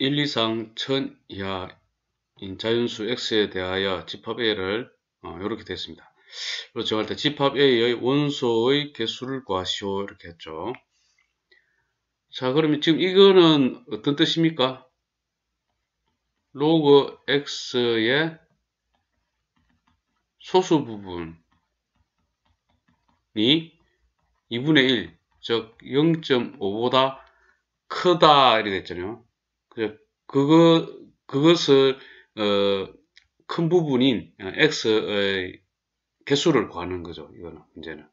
1, 2 3, 1000 이하인 자연수 x에 대하여 집합 a를 어, 이렇게 됐습니다. 로 정할 때 집합 a의 원소의 개수를 구하시오 이렇게 했죠. 자 그러면 지금 이거는 어떤 뜻입니까? 로그 x의 소수 부분이 2분의 1, 즉 0.5보다 크다 이렇게 됐잖아요. 그, 그거 그것을 어, 큰 부분인 x의 개수를 구하는 거죠. 이거는 문제는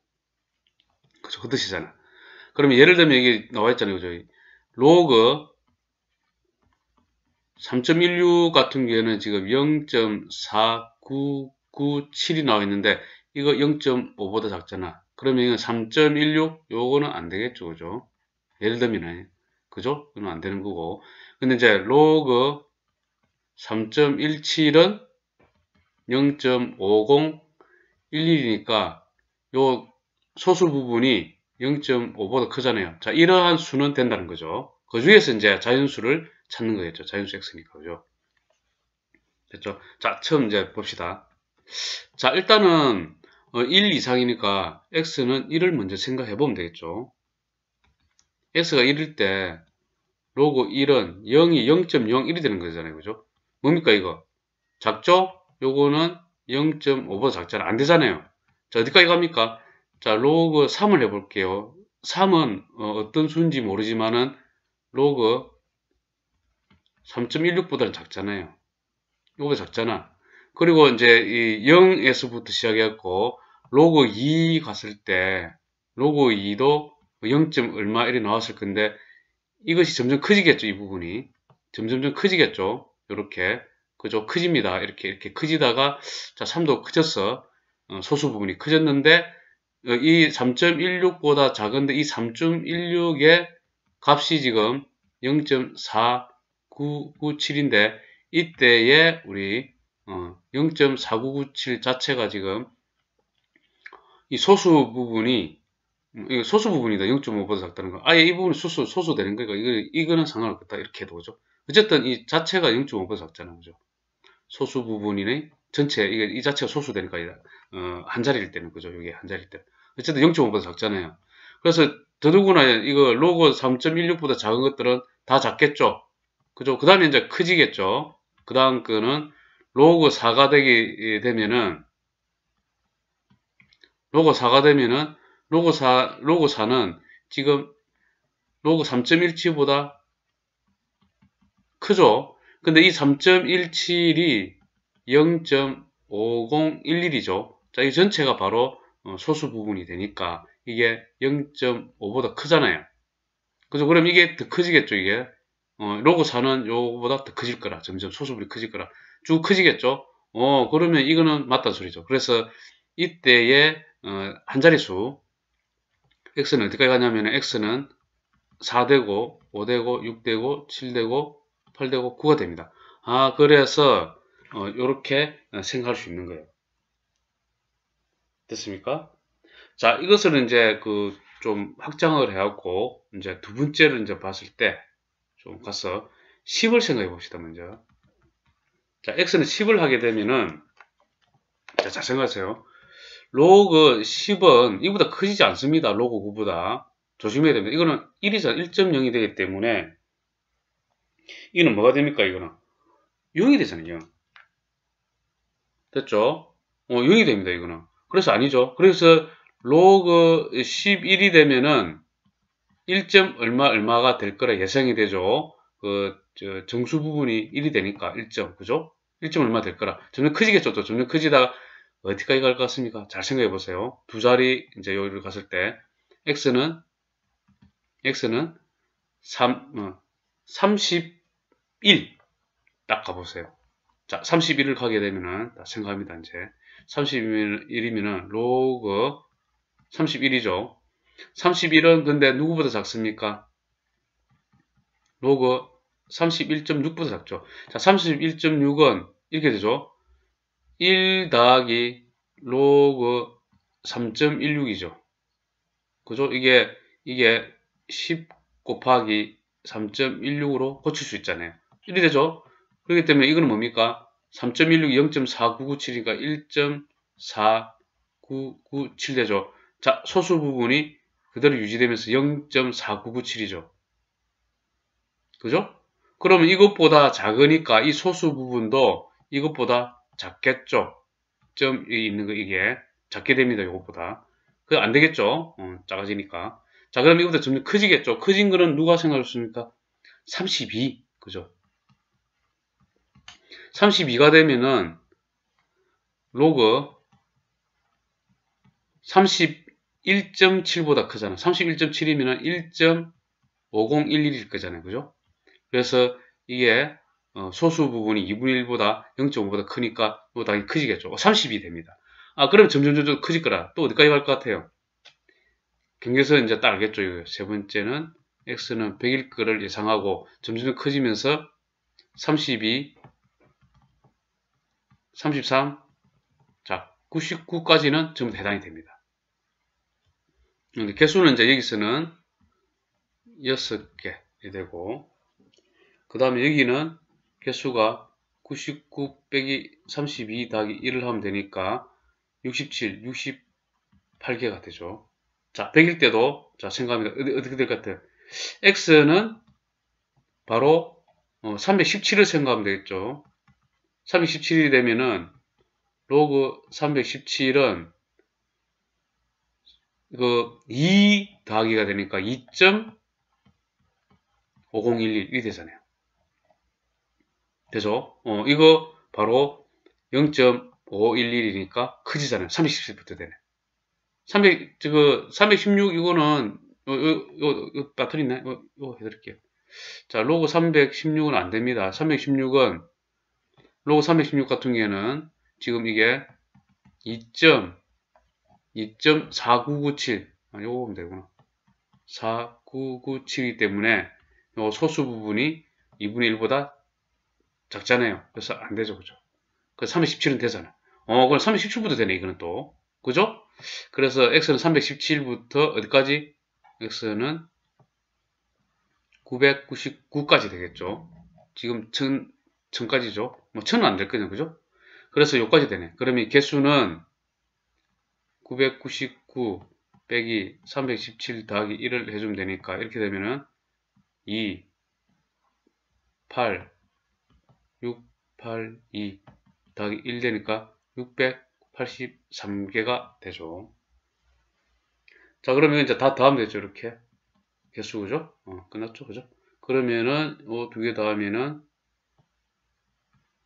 그죠? 그 뜻이잖아. 그러면 예를 들면 여기 나와 있잖아요. 그죠? 로그 3.16 같은 경우에는 지금 0.4997이 나와 있는데 이거 0.5보다 작잖아. 그러면 이건 3.16 요거는 안 되겠죠. 그죠? 예를 들면 그죠? 그러면 안 되는 거고. 근데 이제 로그 3.17은 0.5011이니까 요 소수 부분이 0.5보다 크잖아요. 자, 이러한 수는 된다는 거죠. 그 중에서 이제 자연수를 찾는 거겠죠. 자연수 x니까. 그죠? 됐죠? 자, 처음 이제 봅시다. 자, 일단은 1 어, 이상이니까 x는 1을 먼저 생각해 보면 되겠죠. x가 1일 때 로그 1은 0이 0.01이 되는 거잖아요. 그죠? 뭡니까 이거? 작죠? 요거는 0.5보다 작잖아요. 안 되잖아요. 자 어디까지 갑니까? 자 로그 3을 해볼게요. 3은 어, 떤 수인지 모르지만은 로그 3.16보다는 작잖아요. 요거 작잖아. 그리고 이제 이 0에서부터 시작했고 로그 2 갔을 때 로그 2도 0. 얼마 이리 나왔을 건데 이것이 점점 커지겠죠. 이 부분이. 점점점 커지겠죠. 이렇게 그죠? 커집니다. 이렇게 이렇게 커지다가 자 3도 커졌어. 어, 소수 부분이 커졌는데 어, 이 3.16보다 작은데 이 3.16의 값이 지금 0.4997인데 이때에 우리 어, 0.4997 자체가 지금 이 소수 부분이 음. 이거 소수 부분이다. 0.5보다 작다는 거. 아예 이 부분이 소수, 소수 되는 거니까, 이거, 이거는 상관없겠다. 이렇게 해도 그죠? 어쨌든 이 자체가 0.5보다 작잖아요. 그죠? 소수 부분이네. 전체, 이게, 이 자체가 소수 되니까, 어, 한 자리일 때는, 그죠? 여기 한 자리일 때. 어쨌든 0.5보다 작잖아요. 그래서 더더구나 이거 로고 3.16보다 작은 것들은 다 작겠죠. 그죠? 그 다음에 이제 커지겠죠. 그 다음 거는 로고 4가 되게 되면은, 로고 4가 되면은 로고 4, 로고 4는 지금 로고 3.17보다 크죠? 근데 이 3.17이 0.5011이죠. 자, 이 전체가 바로 어, 소수 부분이 되니까 이게 0.5보다 크잖아요. 그죠? 그럼 이게 더 커지겠죠, 이게. 어, 로고 4는 요거보다 더 커질 거라. 점점 소수분이 커질 거라. 쭉 커지겠죠? 어, 그러면 이거는 맞다 소리죠. 그래서 이때의 어, 한자리수 x는 어디까지 가냐면 x는 4되고 5되고 6되고 7되고 8되고 9가 됩니다. 아 그래서 이렇게 어, 어, 생각할 수 있는 거예요. 됐습니까? 자 이것을 이제 그 좀 확장을 해갖고 이제 두 번째를 이제 봤을 때 좀 가서 10을 생각해 봅시다 먼저. 자 x는 10을 하게 되면은 자, 잘 생각하세요. 로그 10은 이보다 커지지 않습니다. 로그 9보다. 조심해야 됩니다. 이거는 1이자 1.0이 되기 때문에 이는 거 뭐가 됩니까? 이거는 0이 되잖아요. 됐죠? 어, 0이 됩니다. 이거는. 그래서 아니죠. 그래서 로그 11이 되면은 1. 점 얼마 얼마가 될 거라 예상이 되죠. 그 정수 부분이 1이 되니까 1점. 그죠? 1점 얼마 될 거라. 점점 커지겠죠. 또 점점 커지다 어디까지 갈 것 같습니까? 잘 생각해 보세요. 두 자리 이제 여기로 갔을 때 x는 x는 3, 어, 31딱 가보세요. 자, 31을 가게 되면은 생각합니다. 이제 31이면은 로그 31이죠. 31은 근데 누구보다 작습니까? 로그 31.6보다 작죠. 자, 31.6은 이렇게 되죠. 1 더하기 로그 3.16이죠. 그죠? 이게, 이게 10 곱하기 3.16으로 고칠 수 있잖아요. 1이 되죠? 그렇기 때문에 이건 뭡니까? 3.16 0.4997이니까 1.4997 되죠. 자, 소수 부분이 그대로 유지되면서 0.4997이죠. 그죠? 그러면 이것보다 작으니까 이 소수 부분도 이것보다 작겠죠. 점이 있는 거 이게 작게 됩니다. 이것보다. 그 안 되겠죠. 어, 작아지니까. 자 그럼 이거보다 점점 커지겠죠. 커진 거는 누가 생각하셨습니까? 32. 그죠? 32가 되면은 로그 31.7보다 크잖아. 31.7이면 1.5011일 거잖아요. 그죠? 그래서 이게 어, 소수 부분이 2분의 1보다 0.5보다 크니까 또 뭐 당연히 크지겠죠. 30이 됩니다. 아, 그럼 점점점점 커질 거라. 또 어디까지 갈 것 같아요? 경계선 이제 딱 알겠죠. 이거세 번째는 x는 100일 거를 예상하고 점점 커지면서 32, 33, 자 99까지는 전부 해당이 됩니다. 개수는 이제 여기서는 6개 되고 그 다음에 여기는 개수가 99 빼기 32 더하기 1을 하면 되니까 67, 68개가 되죠. 자, 100일 때도 자 생각합니다. 어떻게 될 것 같아요? x는 바로 어, 317을 생각하면 되겠죠. 317이 되면은 로그 317은 그2 더하기가 되니까 2.5011이 되잖아요. 되서 어, 이거 바로 0.511이니까 크지잖아요. 317부터 되네. 300, 저거, 316 이거는, 어, 요, 요, 요, 요 배터리 있나요? 요, 요 해드릴게요. 자, 로고 316은 안 됩니다. 316은, 로고 316 같은 경우에는 지금 이게 2.2.4997이거 아, 보면 되구나 4997이기 때문에 요 소수 부분이 2분의 1보다 작잖아요. 그래서 안 되죠. 그죠? 그 317은 되잖아. 어, 그럼 317부터 되네. 이거는 또. 그죠? 그래서 x는 317부터 어디까지? x는 999까지 되겠죠. 지금 1000, 천, 0까지죠뭐1 0 0은안 될 거죠. 그죠? 그래서 요까지 되네. 그러면 개수는 999 빼기 317 더하기 1을 해주면 되니까 이렇게 되면은 2, 8, 6, 8, 2 더하기 1 되니까 683개가 되죠. 자 그러면 이제 다 더하면 되죠 이렇게 개수 그죠? 어, 끝났죠 그죠? 그러면은 어, 두개 더하면은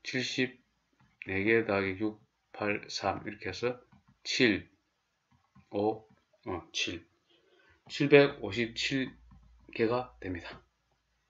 74개 더하기 6, 8, 3 이렇게 해서 7, 5, 어, 7 757개가 됩니다.